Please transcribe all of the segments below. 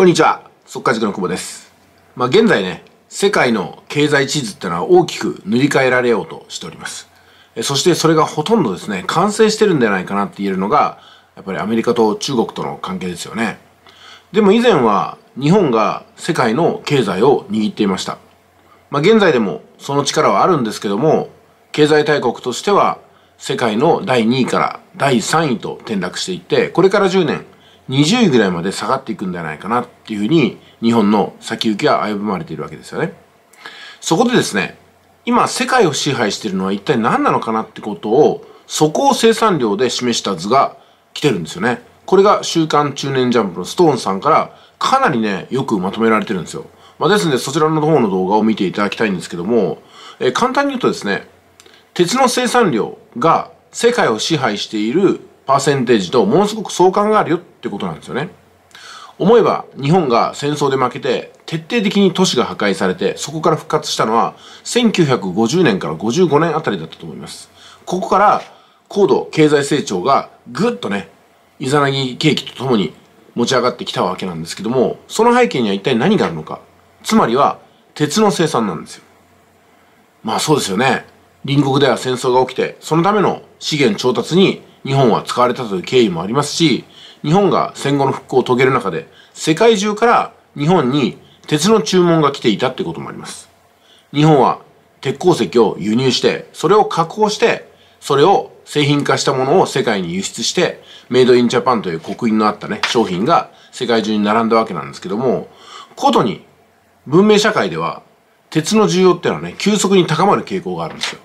こんにちは、速稼塾の久保です。まあ、現在ね、世界の経済地図ってのは大きく塗り替えられようとしております。そしてそれがほとんどですね、完成してるんじゃないかなって言えるのが、やっぱりアメリカと中国との関係ですよね。でも以前は日本が世界の経済を握っていました。まあ、現在でもその力はあるんですけども、経済大国としては世界の第2位から第3位と転落していって、これから10年20位ぐらいまで下がっていくんじゃないかなっていうふうに日本の先行きは危ぶまれているわけですよね。そこでですね、今世界を支配しているのは一体何なのかなってことをそこを生産量で示した図が来てるんですよね。これが週刊中年ジャンプのストーンさんからかなりね、よくまとめられてるんですよ。まあ、ですのでそちらの方の動画を見ていただきたいんですけども、えー、簡単に言うとですね、鉄の生産量が世界を支配しているパーセンテージとものすごく相関があるよってことなんですよね。思えば日本が戦争で負けて徹底的に都市が破壊されてそこから復活したのは1950年から55年あたりだったと思います。ここから高度経済成長がぐっとね、イザナギ景気とともに持ち上がってきたわけなんですけども、その背景には一体何があるのか。つまりは鉄の生産なんですよ。まあそうですよね。隣国では戦争が起きて、そのための資源調達に日本は使われたという経緯もありますし、日本が戦後の復興を遂げる中で、世界中から日本に鉄の注文が来ていたってこともあります。日本は鉄鉱石を輸入して、それを加工して、それを製品化したものを世界に輸出して、メイドインジャパンという刻印のあったね、商品が世界中に並んだわけなんですけども、ことに文明社会では鉄の需要っていうのはね、急速に高まる傾向があるんですよ。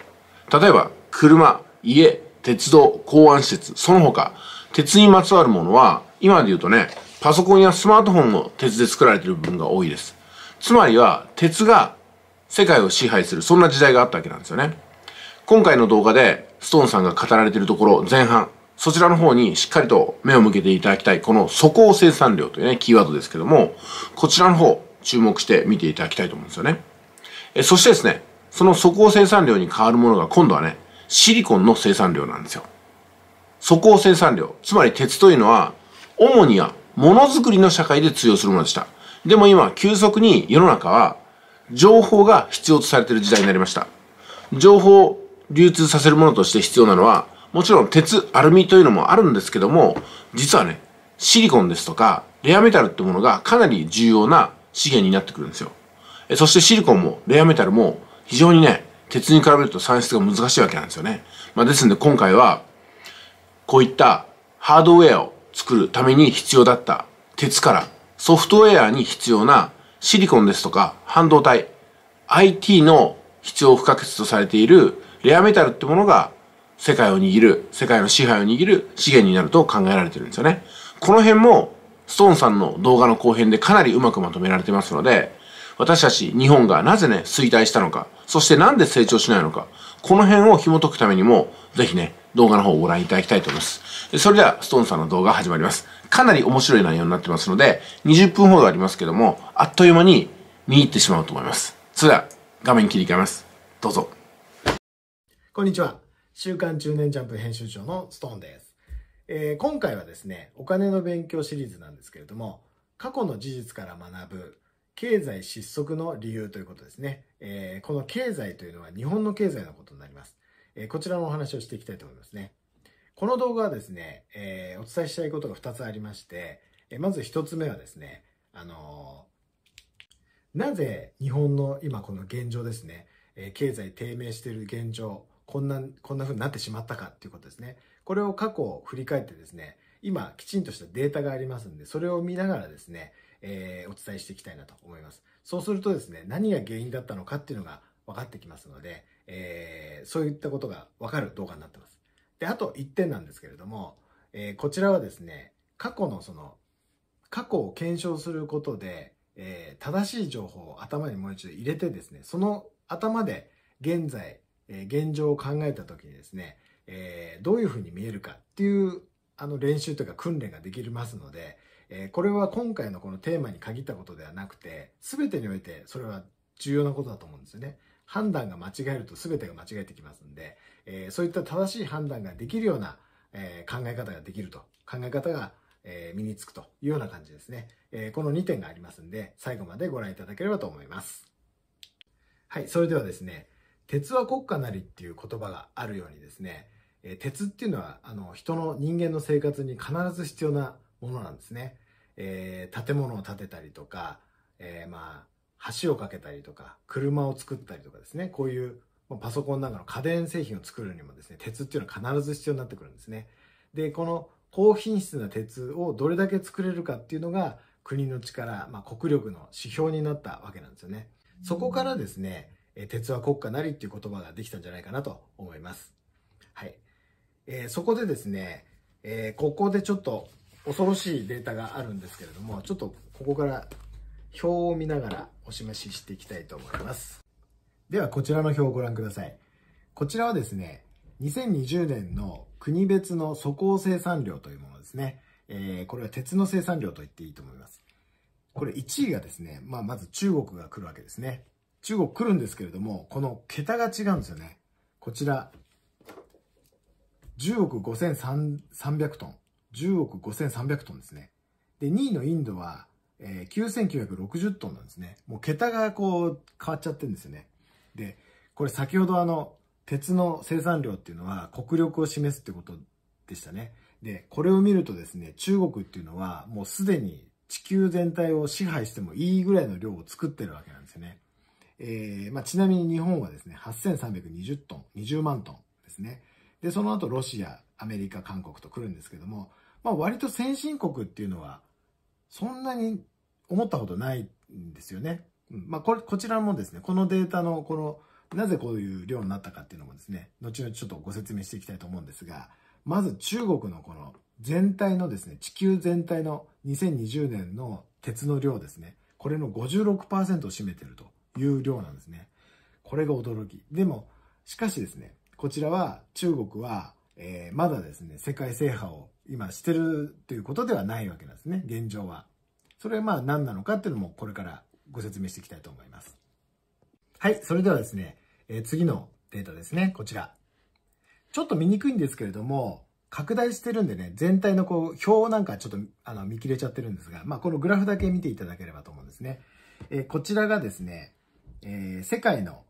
例えば、車、家、鉄道、港湾施設、その他、鉄にまつわるものは、今で言うとね、パソコンやスマートフォンも鉄で作られている部分が多いです。つまりは、鉄が世界を支配する、そんな時代があったわけなんですよね。今回の動画で、ストーンさんが語られているところ、前半、そちらの方にしっかりと目を向けていただきたい、この素行生産量というね、キーワードですけども、こちらの方、注目して見ていただきたいと思うんですよね。えそしてですね、その素行生産量に変わるものが今度はね、シリコンの生産量なんですよ。素鋼生産量。つまり鉄というのは、主にはものづくりの社会で通用するものでした。でも今、急速に世の中は、情報が必要とされている時代になりました。情報を流通させるものとして必要なのは、もちろん鉄、アルミというのもあるんですけども、実はね、シリコンですとか、レアメタルってものがかなり重要な資源になってくるんですよ。そしてシリコンもレアメタルも非常にね、鉄に比べると算出が難しいわけなんですよね。まあ、ですので今回はこういったハードウェアを作るために必要だった鉄からソフトウェアに必要なシリコンですとか半導体 IT の必要不可欠とされているレアメタルってものが世界を握る世界の支配を握る資源になると考えられてるんですよね。この辺もストーンさんの動画の後編でかなりうまくまとめられてますので私たち日本がなぜね、衰退したのか、そしてなんで成長しないのか、この辺を紐解くためにも、ぜひね、動画の方をご覧いただきたいと思います。それでは、ストーンさんの動画始まります。かなり面白い内容になってますので、20分ほどありますけども、あっという間に見入ってしまうと思います。それでは、画面切り替えます。どうぞ。こんにちは。週刊中年ジャンプ編集長のストーンです。えー、今回はですね、お金の勉強シリーズなんですけれども、過去の事実から学ぶ経済失速の理由ということですね。えー、この経済というのは日本の経済のことになります。えー、こちらのお話をしていきたいと思いますね。この動画はですね、えー、お伝えしたいことが2つありまして、えまず1つ目はですね、あのなぜ日本の今この現状ですね、え経済低迷している現状、こんな、こんな風になってしまったかということですね。これを過去を振り返ってですね、今きちんとしたデータがありますんで、それを見ながらですね、えー、お伝えしていきたいなと思います。そうするとですね、何が原因だったのかっていうのが分かってきますので、えー、そういったことが分かる動画になってます。で、あと1点なんですけれども、えー、こちらはですね、過去のその、過去を検証することで、えー、正しい情報を頭にもう一度入れてですね、その頭で現在、えー、現状を考えた時にですね、えー、どういうふうに見えるかっていう、あの練習というか訓練ができますので、えー、これは今回のこのテーマに限ったことではなくて、全てにおいてそれは重要なことだと思うんですよね。判断が間違えると全てが間違えてきますんで、えー、そういった正しい判断ができるような、えー、考え方ができると、考え方が、え身につくというような感じですね、えこの2点がありますんで、最後までご覧いただければと思います。はい、それではですね、鉄は国家なりっていう言葉があるようにですね、え鉄っていうのはあの人の人間の生活に必ず必要なものなんですね。えー、建物を建てたりとか、えー、まあ、橋を架けたりとか、車を作ったりとかですね、こういう、まあ、パソコンなんかの家電製品を作るにもですね、鉄っていうのは必ず必要になってくるんですね。で、この高品質な鉄をどれだけ作れるかっていうのが、国の力、まあ、国力の指標になったわけなんですよね。そこからですね、え鉄は国家なりっていう言葉ができたんじゃないかなと思います。はい。えー、そこでですね、えー、ここでちょっと恐ろしいデータがあるんですけれども、ちょっとここから表を見ながらお示ししていきたいと思います。ではこちらの表をご覧ください。こちらはですね、2020年の国別の素行生産量というものですね。えー、これは鉄の生産量と言っていいと思います。これ1位がですね、まあ、まず中国が来るわけですね。中国来るんですけれども、この桁が違うんですよね。こちら、10億5300トン。10億5300トンですね。で、2位のインドは、えー、9960トンなんですね。もう桁がこう変わっちゃってるんですよね。で、これ先ほどあの、鉄の生産量っていうのは国力を示すってことでしたね。で、これを見るとですね、中国っていうのはもうすでに地球全体を支配してもいいぐらいの量を作ってるわけなんですよね。えー、まあ、ちなみに日本はですね、8320トン、20万トンですね。で、その後ロシア、アメリカ、韓国と来るんですけども、まあ割と先進国っていうのは、そんなに思ったことないんですよね。まあこれ、こちらもですね、このデータの、この、なぜこういう量になったかっていうのもですね、後々ちょっとご説明していきたいと思うんですが、まず中国のこの全体のですね、地球全体の2020年の鉄の量ですね、これの56%を占めてるという量なんですね。これが驚き。でも、しかしですね、こちらは中国は、えー、まだですね、世界制覇を今してるということではないわけなんですね、現状は。それはまあ何なのかっていうのもこれからご説明していきたいと思います。はい、それではですね、えー、次のデータですね、こちら。ちょっと見にくいんですけれども、拡大してるんでね、全体のこう、表なんかちょっとあの見切れちゃってるんですが、まあこのグラフだけ見ていただければと思うんですね。えー、こちらがですね、えー、世界の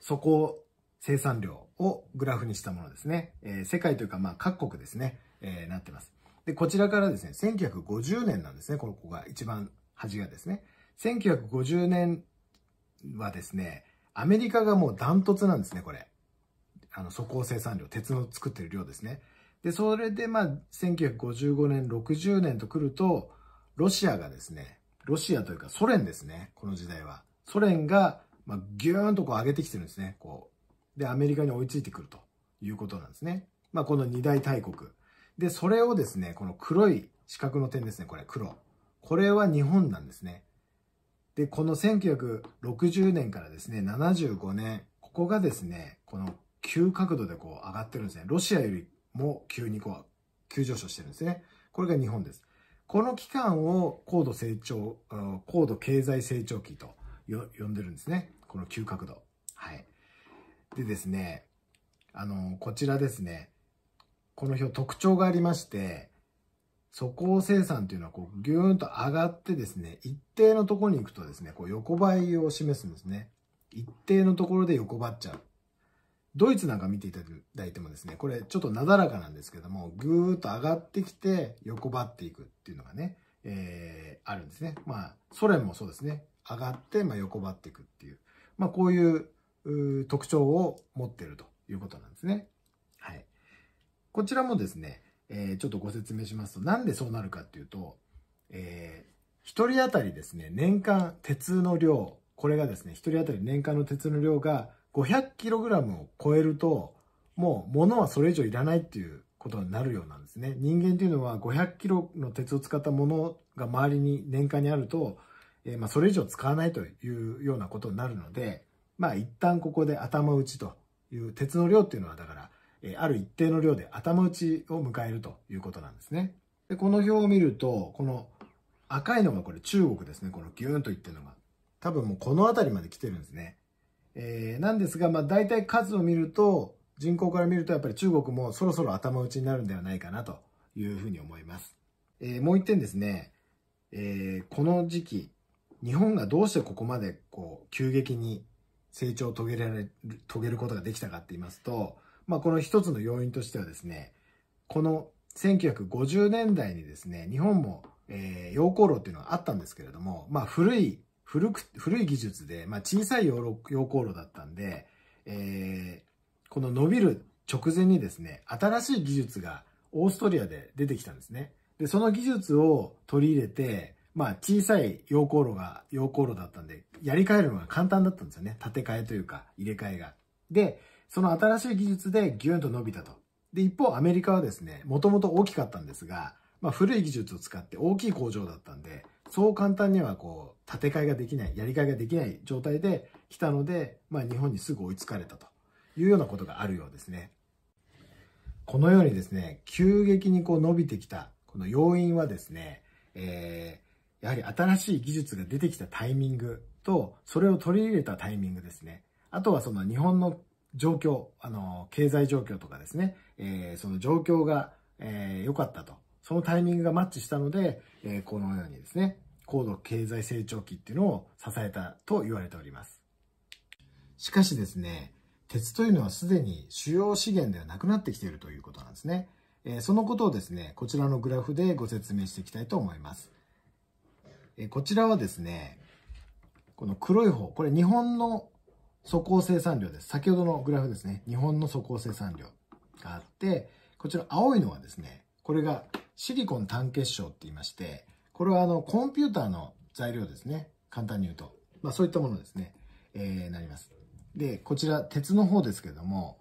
底生産量をグラフにしたものですね。えー、世界というかまあ各国ですね。えー、なってます。で、こちらからですね、1950年なんですね、この子が一番端がですね。1950年はですね、アメリカがもうダントツなんですね、これ。あの、素行生産量、鉄の作ってる量ですね。で、それでまあ、1955年、60年と来ると、ロシアがですね、ロシアというかソ連ですね、この時代は。ソ連が、まあ、ギューンとこう上げてきてるんですね、こう。で、アメリカに追いついてくるということなんですね。まあ、この二大大国。で、それをですね、この黒い四角の点ですね、これ黒。これは日本なんですね。で、この1960年からですね、75年、ここがですね、この急角度でこう上がってるんですね。ロシアよりも急にこう、急上昇してるんですね。これが日本です。この期間を高度成長、高度経済成長期と呼んでるんですね。この急角度。はい。でですね、あの、こちらですね、この表特徴がありまして、底を生産というのはこうギューンと上がってですね、一定のところに行くとですね、こう横ばいを示すんですね。一定のところで横ばっちゃう。ドイツなんか見ていただいてもですね、これちょっとなだらかなんですけども、ぐーっと上がってきて横ばっていくっていうのがね、えー、あるんですね。まあ、ソ連もそうですね。上がって、まあ、横ばっていくっていう。まあ、こういう特徴を持っているということなんですね。こちらもですね、えー、ちょっとご説明しますと、なんでそうなるかっていうと、えー、一人当たりですね、年間鉄の量、これがですね、一人当たり年間の鉄の量が 500kg を超えると、もう物はそれ以上いらないっていうことになるようなんですね。人間っていうのは 500kg の鉄を使ったものが周りに年間にあると、えー、まあ、それ以上使わないというようなことになるので、まあ一旦ここで頭打ちという鉄の量っていうのはだからえある一定の量で頭打ちを迎えるということなんですね。でこの表を見ると、この赤いのがこれ中国ですね。このギューンといってるのが。多分もうこの辺りまで来てるんですね。えー、なんですが、まあ大体数を見ると、人口から見るとやっぱり中国もそろそろ頭打ちになるんではないかなというふうに思います。えー、もう一点ですね、えー、この時期、日本がどうしてここまでこう急激に成長を遂げられる、遂げることができたかって言いますと、まあ、この一つの要因としてはですね、この1950年代にですね、日本も、えー、溶鉱炉っていうのはあったんですけれども、まあ、古い、古く、古い技術で、まあ、小さい溶鉱炉だったんで、えー、この伸びる直前にですね、新しい技術がオーストリアで出てきたんですね。で、その技術を取り入れて、まあ、小さい溶鉱炉が、溶鉱炉だったんで、やり替えるのが簡単だったんですよね。建て替えというか、入れ替えが。で、その新しい技術でギューンと伸びたと。で、一方アメリカはですね、もともと大きかったんですが、まあ、古い技術を使って大きい工場だったんで、そう簡単にはこう、建て替えができない、やり替えができない状態で来たので、まあ、日本にすぐ追いつかれたというようなことがあるようですね。このようにですね、急激にこう伸びてきた、この要因はですね、えー、やはり新しい技術が出てきたタイミングと、それを取り入れたタイミングですね。あとはその日本の状況、あの、経済状況とかですね、えー、その状況が、えー、良かったと。そのタイミングがマッチしたので、えー、このようにですね、高度経済成長期っていうのを支えたと言われております。しかしですね、鉄というのはすでに主要資源ではなくなってきているということなんですね。えー、そのことをですね、こちらのグラフでご説明していきたいと思います。えー、こちらはですね、この黒い方、これ日本の素行生産量です。先ほどのグラフですね。日本の素行生産量があって、こちら青いのはですね、これがシリコン単結晶って言いまして、これはあの、コンピューターの材料ですね。簡単に言うと。まあそういったものですね。えー、なります。で、こちら鉄の方ですけれども、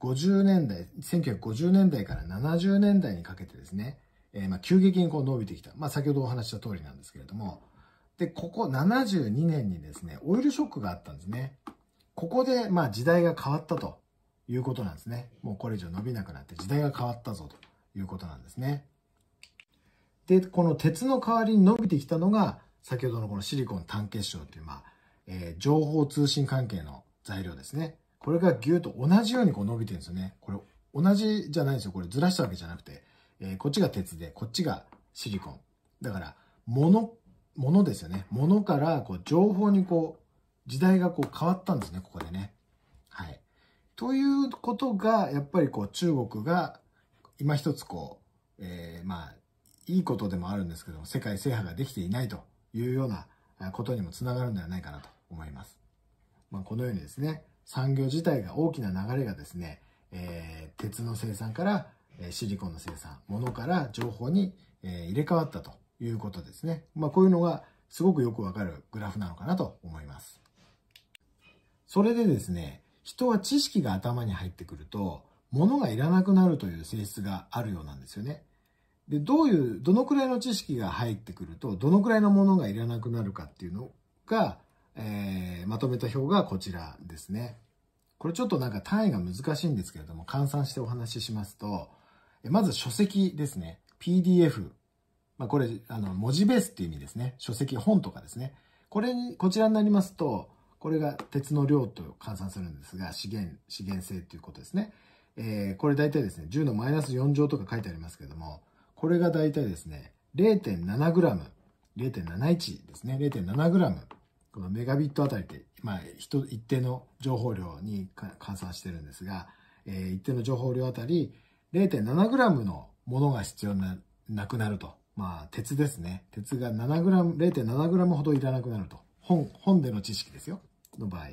50年代、1950年代から70年代にかけてですね、えー、まあ急激にこう伸びてきた。まあ先ほどお話した通りなんですけれども、で、ここ72年にですね、オイルショックがあったんですね。ここで、まあ、時代が変わったということなんですね。もうこれ以上伸びなくなって時代が変わったぞということなんですね。で、この鉄の代わりに伸びてきたのが、先ほどのこのシリコン単結晶という、まあ、えー、情報通信関係の材料ですね。これがギューと同じようにこう伸びてるんですよね。これ同じじゃないんですよ。これずらしたわけじゃなくて、えー、こっちが鉄で、こっちがシリコン。だから、もの、ものですよね。ものからこう情報にこう時代がこう変わったんですね、ここでね。はい。ということが、やっぱりこう中国が今一つこう、えー、まあ、いいことでもあるんですけども、世界制覇ができていないというようなことにもつながるんではないかなと思います。まあ、このようにですね、産業自体が大きな流れがですね、えー、鉄の生産からシリコンの生産、ものから情報に入れ替わったということですね。まあ、こういうのがすごくよくわかるグラフなのかなと思います。それでですね、人は知識が頭に入ってくると、物がいらなくなるという性質があるようなんですよね。で、どういう、どのくらいの知識が入ってくると、どのくらいのものがいらなくなるかっていうのが、えー、まとめた表がこちらですね。これちょっとなんか単位が難しいんですけれども、換算してお話ししますと、まず書籍ですね。PDF。まあ、これ、あの、文字ベースっていう意味ですね。書籍、本とかですね。これに、こちらになりますと、これが鉄の量と換算するんですが、資源、資源性ということですね。えー、これ大体ですね、10のマイナス4乗とか書いてありますけども、これが大体ですね、0.7g、0.71ですね、0.7g、このメガビットあたりで、まあ、一定の情報量に換算してるんですが、えー、一定の情報量あたり 0.7g のものが必要ななくなると。まあ、鉄ですね。鉄が 7g、0.7g ほどいらなくなると。本、本での知識ですよ。の場合。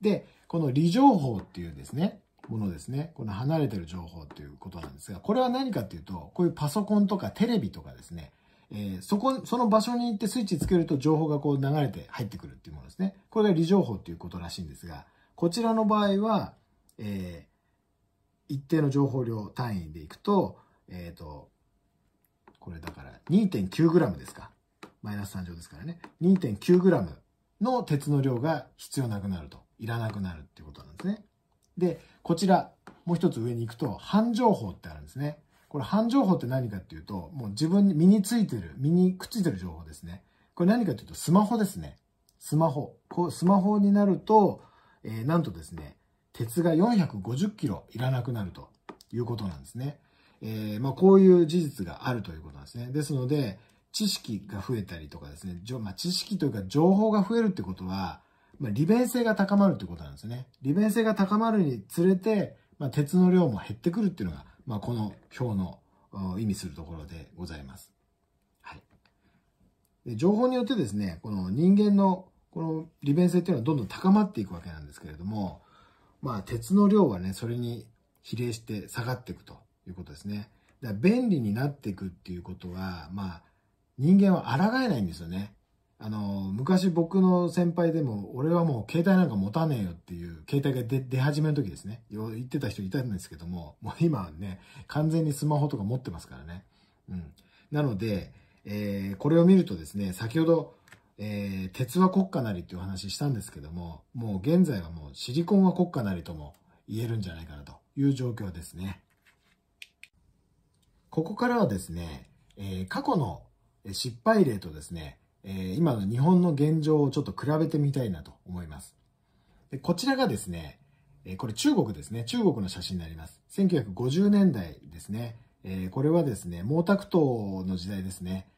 で、この離情報っていうですね、ものですね。この離れてる情報っていうことなんですが、これは何かっていうと、こういうパソコンとかテレビとかですね、えー、そこ、その場所に行ってスイッチつけると情報がこう流れて入ってくるっていうものですね。これが離情報っていうことらしいんですが、こちらの場合は、えー、一定の情報量単位でいくと、えっ、ー、と、これだから 2.9g ですか。マイナス3乗ですからね。2.9g の鉄の量が必要なくなると。いらなくなるっていうことなんですね。で、こちら、もう一つ上に行くと、半情報ってあるんですね。これ、半情報って何かっていうと、もう自分に身についてる、身にくっついてる情報ですね。これ何かっていうと、スマホですね。スマホ。こう、スマホになると、えー、なんとですね、鉄が450キロいらなくなるということなんですね。えー、まあ、こういう事実があるということなんですね。ですので、知識が増えたりとかですね、まあ、知識というか情報が増えるってことは、まあ、利便性が高まるってことなんですね。利便性が高まるにつれて、まあ、鉄の量も減ってくるっていうのが、まあ、この表の意味するところでございます。はい。で情報によってですね、この人間のこの利便性っていうのはどんどん高まっていくわけなんですけれども、まあ、鉄の量はね、それに比例して下がっていくということですね。だから便利になっていくっていうことは、まあ、人間は抗えないんですよね。あの、昔僕の先輩でも、俺はもう携帯なんか持たねえよっていう、携帯が出始めの時ですね。言ってた人いたんですけども、もう今はね、完全にスマホとか持ってますからね。うん。なので、えー、これを見るとですね、先ほど、えー、鉄は国家なりっていうお話したんですけども、もう現在はもうシリコンは国家なりとも言えるんじゃないかなという状況ですね。ここからはですね、えー、過去の失敗例とですね、今の日本の現状をちょっと比べてみたいなと思います。でこちらがですね、これ中国ですね、中国の写真になります。1950年代ですね、これはですね、毛沢東の時代ですね、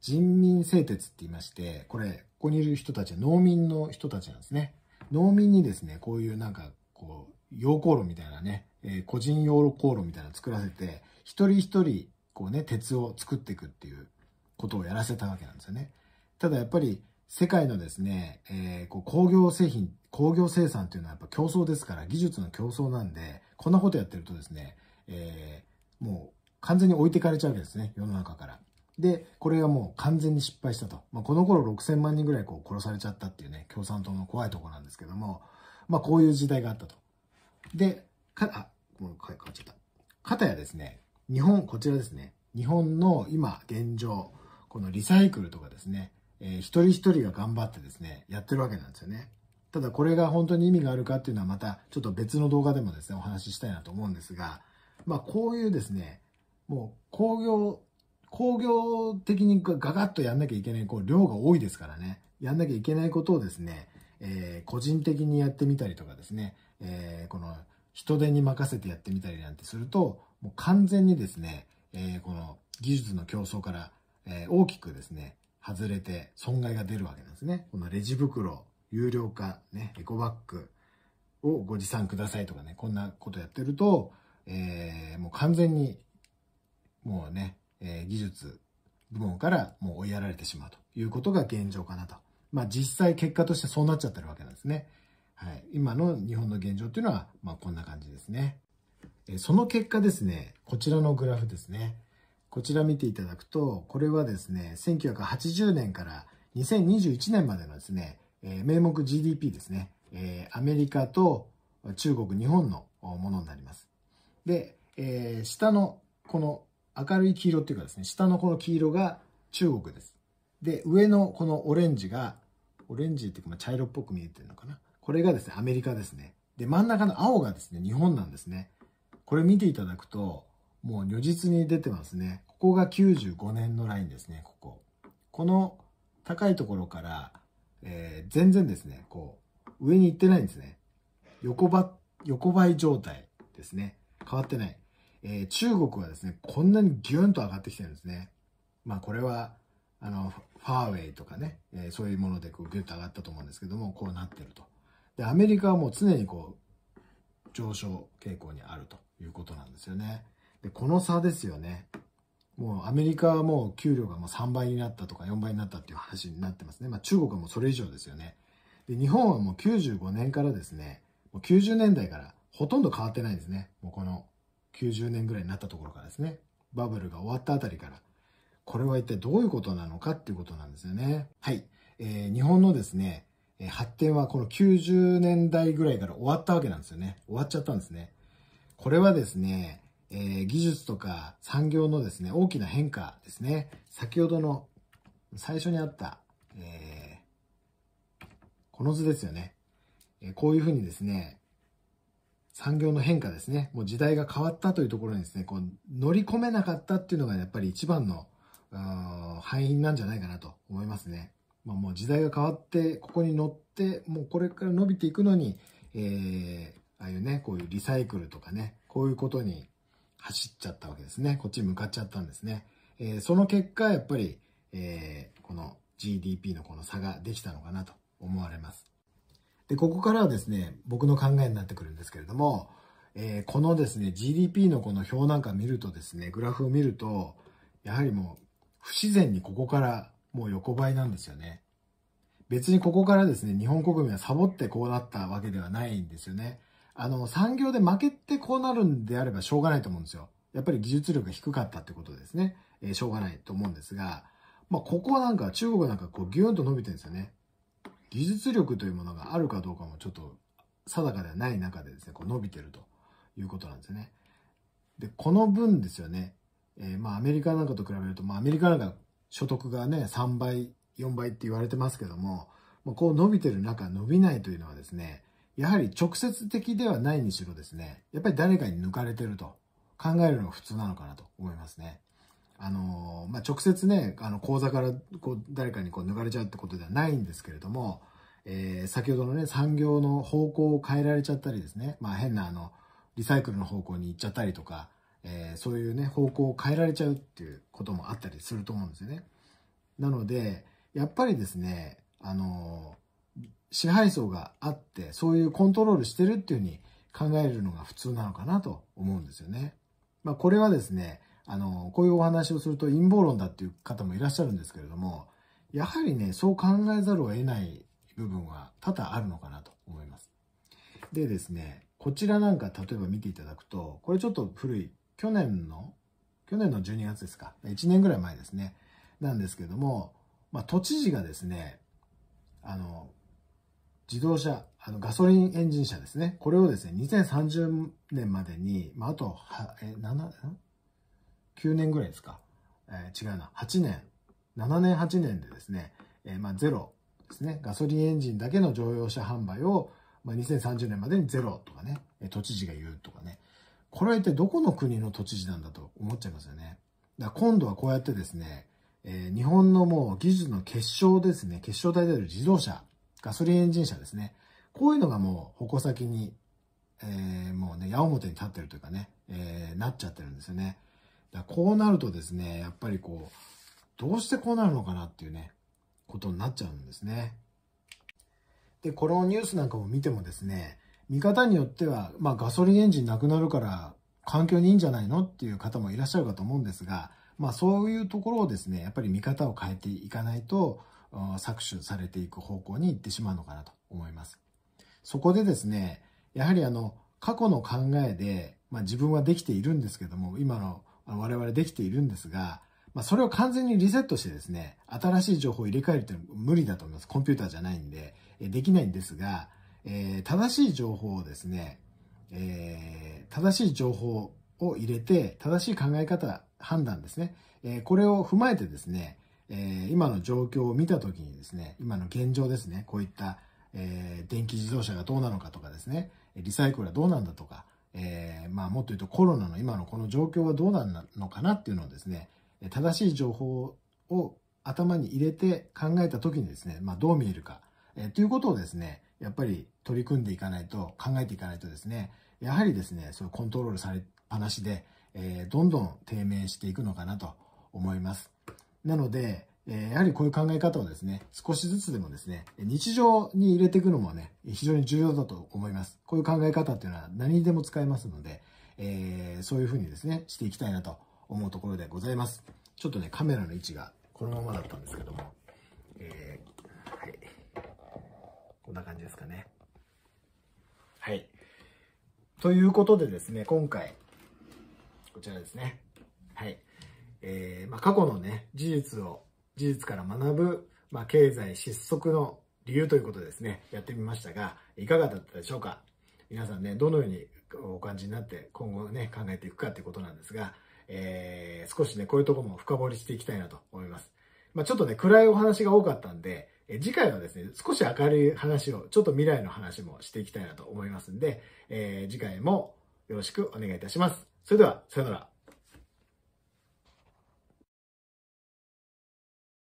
人民製鉄って言いまして、これ、ここにいる人たちは農民の人たちなんですね。農民にですね、こういうなんか、こう、溶鉱炉みたいなね、個人用鉱炉みたいなの作らせて、一人一人、こうね、鉄を作っていくっていうことをやらせたわけなんですよね。ただやっぱり世界のですね、えー、こう工業製品、工業生産っていうのはやっぱ競争ですから、技術の競争なんで、こんなことやってるとですね、えー、もう完全に置いてかれちゃうわけですね、世の中から。で、これがもう完全に失敗したと。まあ、この頃6000万人ぐらいこう殺されちゃったっていうね、共産党の怖いところなんですけども、まあこういう時代があったと。で、か、あ、もう変ちゃった。かたやですね、日本、こちらですね。日本の今、現状、このリサイクルとかですね、えー、一人一人が頑張ってですね、やってるわけなんですよね。ただこれが本当に意味があるかっていうのはまたちょっと別の動画でもですね、お話ししたいなと思うんですが、まあこういうですね、もう工業、工業的にガガッとやんなきゃいけない、こう量が多いですからね、やんなきゃいけないことをですね、えー、個人的にやってみたりとかですね、えー、この人手に任せてやってみたりなんてすると、もう完全にですね、えー、この技術の競争から、えー、大きくですね、外れて損害が出るわけなんですね。このレジ袋、有料化、ね、エコバッグをご持参くださいとかね、こんなことやってると、えー、もう完全に、もうね、えー、技術部門からもう追いやられてしまうということが現状かなと。まあ実際結果としてそうなっちゃってるわけなんですね。はい。今の日本の現状っていうのは、まあこんな感じですね。その結果ですね、こちらのグラフですね。こちら見ていただくと、これはですね、1980年から2021年までのですね、名目 GDP ですね、アメリカと中国、日本のものになります。で、下のこの明るい黄色っていうかですね、下のこの黄色が中国です。で、上のこのオレンジが、オレンジっていうか茶色っぽく見えてるのかな。これがですね、アメリカですね。で、真ん中の青がですね、日本なんですね。これ見ていただくと、もう如実に出てますね。ここが95年のラインですね、ここ。この高いところから、えー、全然ですね、こう、上に行ってないんですね。横ば、横ばい状態ですね。変わってない。えー、中国はですね、こんなにギュンと上がってきてるんですね。まあこれは、あの、ファーウェイとかね、えー、そういうものでこうギュッと上がったと思うんですけども、こうなってると。で、アメリカはもう常にこう、上昇傾向にあると。いうことなんですよね。で、この差ですよね。もうアメリカはもう給料がもう3倍になったとか4倍になったっていう話になってますね。まあ中国はもうそれ以上ですよね。で、日本はもう95年からですね、もう90年代からほとんど変わってないんですね。もうこの90年ぐらいになったところからですね。バブルが終わったあたりから。これは一体どういうことなのかっていうことなんですよね。はい。えー、日本のですね、発展はこの90年代ぐらいから終わったわけなんですよね。終わっちゃったんですね。これはですね、えー、技術とか産業のですね、大きな変化ですね。先ほどの最初にあった、えー、この図ですよね。えこういうふうにですね、産業の変化ですね。もう時代が変わったというところにですね、こう乗り込めなかったっていうのがやっぱり一番の敗因なんじゃないかなと思いますね。まあ、もう時代が変わって、ここに乗って、もうこれから伸びていくのに、えー、ああいうね、こういうリサイクルとかね、こういうことに走っちゃったわけですね。こっちに向かっちゃったんですね。えー、その結果、やっぱり、えー、この GDP のこの差ができたのかなと思われます。で、ここからはですね、僕の考えになってくるんですけれども、えー、このですね、GDP のこの表なんか見るとですね、グラフを見ると、やはりもう不自然にここからもう横ばいなんですよね。別にここからですね、日本国民はサボってこうなったわけではないんですよね。あの、産業で負けてこうなるんであればしょうがないと思うんですよ。やっぱり技術力が低かったってことですね。えー、しょうがないと思うんですが、まあ、ここなんか、中国なんかこう、ギューンと伸びてるんですよね。技術力というものがあるかどうかもちょっと定かではない中でですね、こう伸びてるということなんですよね。で、この分ですよね、えー、まあアメリカなんかと比べると、まあアメリカなんか所得がね、3倍、4倍って言われてますけども、まあ、こう伸びてる中、伸びないというのはですね、やはり直接的ではないにしろですね、やっぱり誰かに抜かれてると考えるのが普通なのかなと思いますね。あのー、まあ、直接ね、あの、口座からこう誰かにこう抜かれちゃうってことではないんですけれども、えー、先ほどのね、産業の方向を変えられちゃったりですね、まあ、変なあの、リサイクルの方向に行っちゃったりとか、えー、そういうね、方向を変えられちゃうっていうこともあったりすると思うんですよね。なので、やっぱりですね、あの支配層があって、そういうコントロールしてるっていうふうに考えるのが普通なのかなと思うんですよね。まあ、これはですね、あの、こういうお話をすると陰謀論だっていう方もいらっしゃるんですけれども、やはりね、そう考えざるを得ない部分は多々あるのかなと思います。でですね、こちらなんか例えば見ていただくと、これちょっと古い、去年の、去年の12月ですか、1年ぐらい前ですね、なんですけども、まあ、都知事がですね、あの、自動車、あのガソリンエンジン車ですね。これをですね、2030年までに、まあ、あと、はえ、7、9年ぐらいですか。えー、違うな、8年、7年、8年でですね、えー、まあ、ゼロですね、ガソリンエンジンだけの乗用車販売を、まあ、2030年までにゼロとかね、都知事が言うとかね。これは一体どこの国の都知事なんだと思っちゃいますよね。だから今度はこうやってですね、えー、日本のもう技術の結晶ですね、結晶体である自動車、ガソリンエンジン車ですね。こういうのがもう矛先に、えー、もうね、矢面に立ってるというかね、えー、なっちゃってるんですよね。だこうなるとですね、やっぱりこう、どうしてこうなるのかなっていうね、ことになっちゃうんですね。で、このニュースなんかも見てもですね、見方によっては、まあガソリンエンジンなくなるから環境にいいんじゃないのっていう方もいらっしゃるかと思うんですが、まあそういうところをですね、やっぱり見方を変えていかないと、搾取されていく方向に行ってしまうのかなと思います。そこでですね、やはりあの、過去の考えで、まあ自分はできているんですけども、今の我々できているんですが、まあそれを完全にリセットしてですね、新しい情報を入れ替えるっていうのは無理だと思います。コンピューターじゃないんで、できないんですが、えー、正しい情報をですね、えー、正しい情報を入れて、正しい考え方、判断ですね、えー、これを踏まえてですね、え今の状況を見た時にですね、今の現状ですね、こういった、え電気自動車がどうなのかとかですね、リサイクルはどうなんだとか、えまあ、もっと言うとコロナの今のこの状況はどうなのかなっていうのをですね、正しい情報を頭に入れて考えた時にですね、まあ、どう見えるか、えということをですね、やっぱり取り組んでいかないと、考えていかないとですね、やはりですね、そういうコントロールされっぱなしで、えどんどん低迷していくのかなと思います。なので、えやはりこういう考え方をですね、少しずつでもですね、日常に入れていくのもね、非常に重要だと思います。こういう考え方っていうのは何にでも使えますので、えー、そういうふうにですね、していきたいなと思うところでございます。ちょっとね、カメラの位置がこのままだったんですけども、えー、はい。こんな感じですかね。はい。ということでですね、今回、こちらですね。えー、まあ、過去のね、事実を、事実から学ぶ、まあ、経済失速の理由ということですね、やってみましたが、いかがだったでしょうか皆さんね、どのようにお感じになって、今後ね、考えていくかということなんですが、えー、少しね、こういうとこも深掘りしていきたいなと思います。まあ、ちょっとね、暗いお話が多かったんで、え次回はですね、少し明るい話を、ちょっと未来の話もしていきたいなと思いますんで、えー、次回もよろしくお願いいたします。それでは、さよなら。